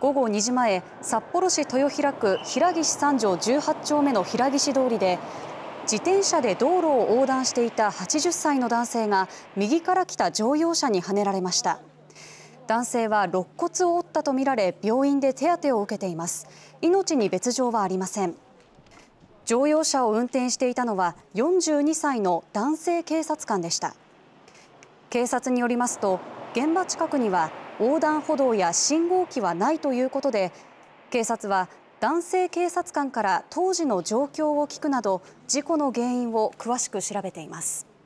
午後2時前、札幌市豊平区平岸三条18丁目の平岸通りで自転車で道路を横断していた80歳の男性が右から来た乗用車にはねられました男性は肋骨を折ったとみられ病院で手当てを受けています命に別状はありません乗用車を運転していたのは42歳の男性警察官でした警察によりますと現場近くには横断歩道や信号機はないということで警察は男性警察官から当時の状況を聞くなど事故の原因を詳しく調べています。